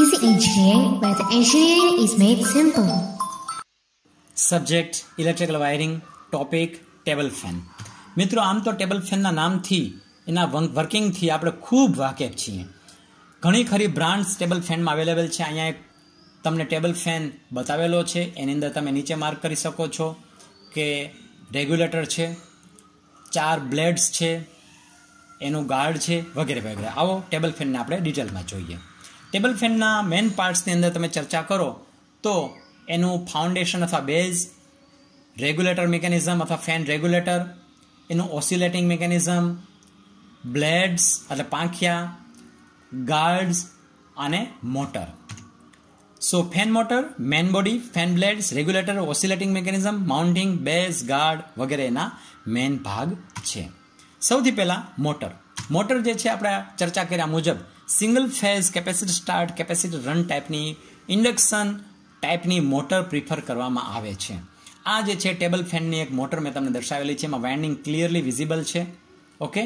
Easy Engineering, where the engineering is made simple. Subject electrical wiring topic table fan મિત્રો આમ તો table ફેનના નામથી એના વર્કિંગથી આપણે ખૂબ વાકેફ છીએ ઘણી ખરી બ્રાન્ડ્સ ટેબલ ફેનમાં અવેલેબલ છે અહીંયા એક તમને ટેબલ ફેન બતાવેલો છે એની અંદર તમે નીચે માર્ક કરી શકો છો કે રેગ્યુલેટર છે ચાર બ્લેડ્સ છે એનું ગાર્ડ છે વગેરે વગેરે આવો ટેબલ ફેનને આપણે ડિટેલમાં જોઈએ ટેબલ ફેનના મેન પાર્ટ્સની અંદર તમે ચર્ચા કરો તો એનું ફાઉન્ડેશન અથવા બેઝ રેગ્યુલેટર મિકેનિઝમ અથવા ફેન રેગ્યુલેટર એનું ઓસિલેટિંગ મિકેનિઝમ બ્લેડ્સ એટલે પાંખિયા ગાર્ડ્સ અને motor so fan motor main body fan blades regulator oscillating mechanism mounting base guard વગેરે એના મેન ભાગ છે સૌથી પહેલાં મોટર મોટર જે છે આપણે ચર્ચા કર્યા મુજબ single phase capacity start capacity run ટાઈપની ઇન્ડક્શન ટાઈપની મોટર પ્રિફર કરવામાં આવે છે આ જે છે ટેબલ ફેનની એક મોટર મેં તમને દર્શાવેલી છે એમાં વાઇન્ડિંગ ક્લિયરલી વિઝિબલ છે ઓકે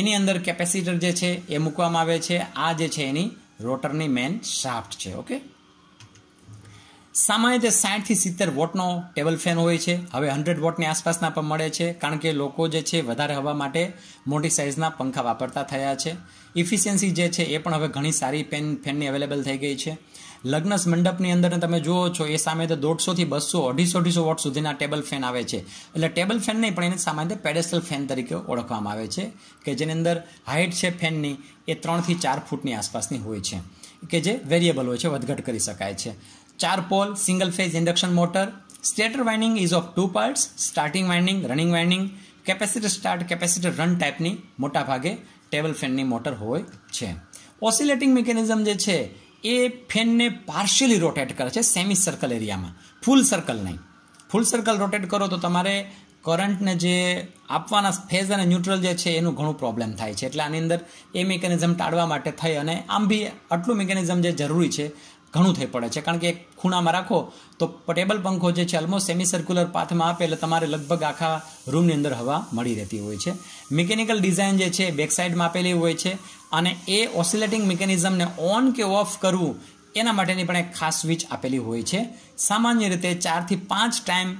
એની અંદર કેપેસિટર જે છે એ મૂકવામાં આવે છે આ જે છે એની રોટરની મેન શાફ્ટ છે ઓકે સામાન્ય રીતે સાઠથી સિત્તેર વોટનો ટેબલ ફેન હોય છે હવે હંડ્રેડ વોટની આસપાસના પણ મળે છે કારણ કે લોકો જે છે વધારે હવા માટે મોટી સાઇઝના પંખા વાપરતા થયા છે ઇફિશિયન્સી જે છે એ પણ હવે ઘણી સારી પેન ફેનની અવેલેબલ થઈ ગઈ છે લગ્ન મંડપની અંદર તમે જુઓ છો એ સામે તો દોઢસોથી બસો અઢીસો અઢીસો વોટ સુધીના ટેબલ ફેન આવે છે એટલે ટેબલ ફેન નહીં પણ એને સામાન્ય પેડેસ્ટલ ફેન તરીકે ઓળખવામાં આવે છે કે જેની અંદર હાઇટ છે ફેનની એ ત્રણથી ચાર ફૂટની આસપાસની હોય છે કે જે વેરિયેબલ હોય છે વધઘટ કરી શકાય છે ચાર pole single phase induction motor stator winding is of two parts starting winding, running winding, capacitor start capacitor run ટાઈપની મોટા ભાગે ટેબલ ફેનની મોટર હોય છે ઓસિલેટિંગ મિકેનિઝમ જે છે એ ફેનને પાર્શિયલી રોટેટ કરે છે સેમી સર્કલ એરિયામાં ફૂલ સર્કલ નહીં ફૂલ સર્કલ રોટેટ કરો તો તમારે કરંટને જે આપવાના ફેઝ અને ન્યુટ્રલ જે છે એનું ઘણું પ્રોબ્લેમ થાય છે એટલે આની અંદર એ મિકેનિઝમ ટાળવા માટે થઈ અને આમ બી આટલું મિકેનિઝમ જે જરૂરી છે ઘણું થઈ પડે છે કારણ કે એક ખૂણામાં રાખો તો ટેબલ પંખો જે છે ઓલમોસ્ટ સેમી સર્ક્યુલર પાથમાં આપે એટલે તમારે લગભગ આખા રૂમની અંદર હવા મળી રહેતી હોય છે મિકેનિકલ ડિઝાઇન જે છે બેક સાઇડમાં આપેલી હોય છે અને એ ઓસિલેટિંગ મિકેનિઝમને ઓન કે ઓફ કરવું એના માટેની પણ એક ખાસ સ્વિચ આપેલી હોય છે સામાન્ય રીતે ચારથી પાંચ ટાઈમ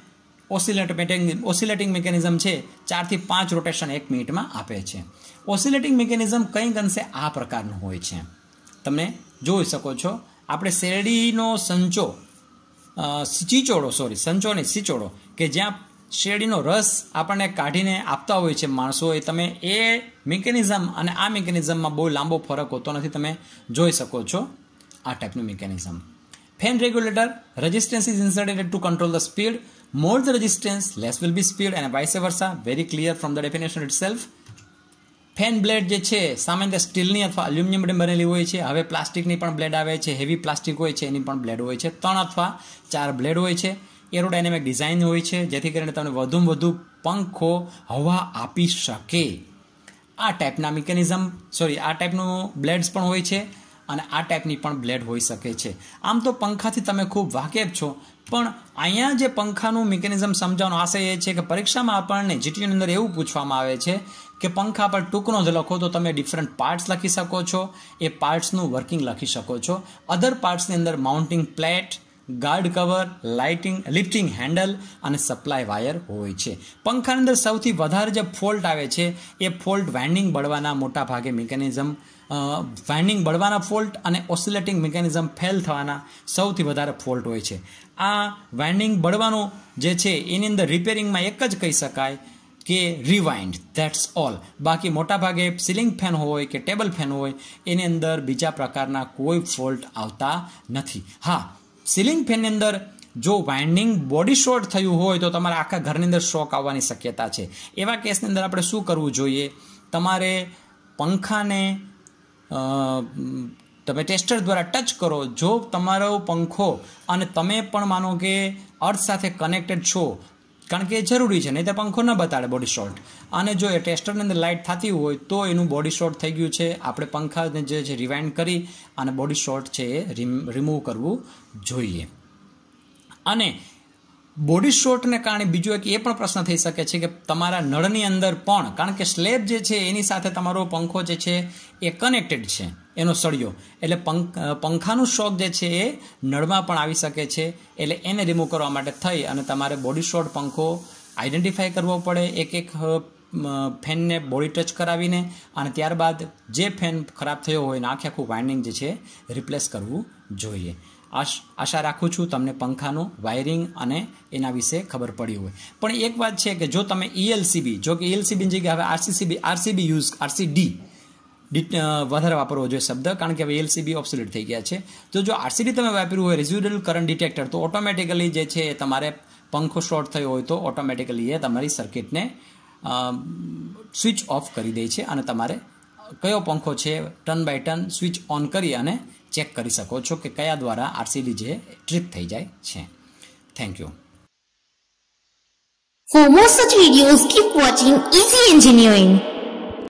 ઓસિલેટિંગ ઓસિલેટિંગ મિકેનિઝમ છે ચારથી પાંચ રોટેશન એક મિનિટમાં આપે છે ઓસિલેટિંગ મિકેનિઝમ કંઈક અંશે આ પ્રકારનું હોય છે તમે જોઈ શકો છો આપણે શેરડીનો સંચો ચીચોડો સોરી સંચો નહીં સિચોડો કે જ્યાં શેરડીનો રસ આપણને કાઢીને આપતા હોય છે માણસો એ તમે એ મિકેનિઝમ અને આ મિકેનિઝમમાં બહુ લાંબો ફરક હોતો નથી તમે જોઈ શકો છો આ ટાઈપનું mechanism fan regulator resistance is inserted to control the speed more the resistance less will be speed and vice versa very clear from the definition itself fan blade જે છે સામાન્ય સ્ટીલની અથવા એલ્યુમિનિયમ બનેલી હોય છે હવે પ્લાસ્ટિકની પણ બ્લેડ આવે છે હેવી પ્લાસ્ટિક હોય છે એની પણ બ્લેડ હોય છે ત્રણ અથવા ચાર બ્લેડ હોય છે એરોડાયનેમિક ડિઝાઇન હોય છે જેથી કરીને તમને વધુમાં વધુ પંખો હવા આપી શકે આ ટાઈપના મિકેનિઝમ સોરી આ ટાઈપનું બ્લેડ્સ પણ હોય છે અને આ ટાઈપની પણ બ્લેડ હોઈ શકે છે આમ તો પંખાથી તમે ખૂબ વાકેફ છો પણ અહીંયા જે પંખાનું મિકેનિઝમ સમજાવવાનો આશય એ છે કે પરીક્ષામાં આપણને જીટીયુની અંદર એવું પૂછવામાં આવે છે કે પંખા પર ટૂંકનો જ લખો તો તમે ડિફરન્ટ પાર્ટ્સ લખી શકો છો એ પાર્ટ્સનું વર્કિંગ લખી શકો છો અધર પાર્ટ્સની અંદર mounting plate guard cover lighting lifting handle અને સપ્લાય વાયર હોય છે પંખાની અંદર સૌથી વધારે જે ફોલ્ટ આવે છે એ ફોલ્ટ વાઇન્ડિંગ બળવાના મોટા ભાગે મિકેનિઝમ વાઇન્ડિંગ બળવાના ફોલ્ટ અને ઓસિલેટિંગ મિકેનિઝમ ફેલ થવાના સૌથી વધારે ફોલ્ટ હોય છે આ વેન્ડિંગ બળવાનું જે છે એની અંદર રિપેરિંગમાં એક જ કહી શકાય કે રિવાઇન્ડ ધેટ્સ ઓલ બાકી મોટા ભાગે સિલિંગ ફેન હોય કે ટેબલ ફેન હોય એની અંદર બીજા પ્રકારના કોઈ ફોલ્ટ આવતા નથી હા સીલિંગ ફેનની અંદર જો વાઇન્ડિંગ બોડી શોર્ટ થયું હોય તો તમારા આખા ઘરની અંદર શોક આવવાની શક્યતા છે એવા કેસની અંદર આપણે શું કરવું જોઈએ તમારે પંખાને તમે ટેસ્ટર દ્વારા ટચ કરો જો તમારો પંખો અને તમે પણ માનો કે અર્થ સાથે કનેક્ટેડ છો કારણ કે એ જરૂરી છે નહીં તો પંખો ન બતાડે બોડી શોર્ટ અને જો એ ટેસ્ટરની અંદર લાઇટ થતી હોય તો એનું બોડી શોર્ટ થઈ ગયું છે આપણે પંખાને જે છે રિવાઇન્ડ કરી અને બોડી શોર્ટ છે એ રિમૂવ કરવું જોઈએ અને બોડી શોર્ટને કારણે બીજો એક એ પણ પ્રશ્ન થઈ શકે છે કે તમારા નળની અંદર પણ કારણ કે સ્લેબ જે છે એની સાથે તમારો પંખો જે છે એ કનેક્ટેડ છે એનો સળિયો એટલે પંખાનું શોક જે છે એ નળમાં પણ આવી શકે છે એટલે એને રિમૂવ કરવા માટે થઈ અને તમારે બોડી શોર્ટ પંખો આઈડેન્ટિફાય કરવો પડે એક એક ફેનને બોડી ટચ કરાવીને અને ત્યારબાદ જે ફેન ખરાબ થયો હોય એને આખે આખું વાઇન્ડિંગ જે છે રિપ્લેસ કરવું જોઈએ આશા રાખું છું તમને પંખાનું વાયરિંગ અને એના વિશે ખબર પડી હોય પણ એક વાત છે કે જો તમે ઈએલસીબી e જો કે ઈએલસીબીની e જગ્યાએ હવે આરસીસીબી આરસીબી યુઝ આરસીડી વધારે વાપરવો જોઈએ શબ્દ કારણ કે હવે એલસીબી e ઓપ્સિલેટ થઈ ગયા છે તો જો આરસીડી તમે વાપર્યું હોય રેઝ્યુડલ કરંટ ડિટેક્ટર તો ઓટોમેટિકલી જે છે તમારે પંખો શોર્ટ થયો હોય તો ઓટોમેટિકલી એ તમારી સર્કિટને સ્વિચ ઓફ કરી દે છે અને તમારે કયો પંખો છે turn by turn switch on કરી અને ચેક કરી શકો છો કે કયા દ્વારા આરસીડી જે ટ્રીપ થઈ જાય છે thank you For more such videos, keep watching Easy Engineering.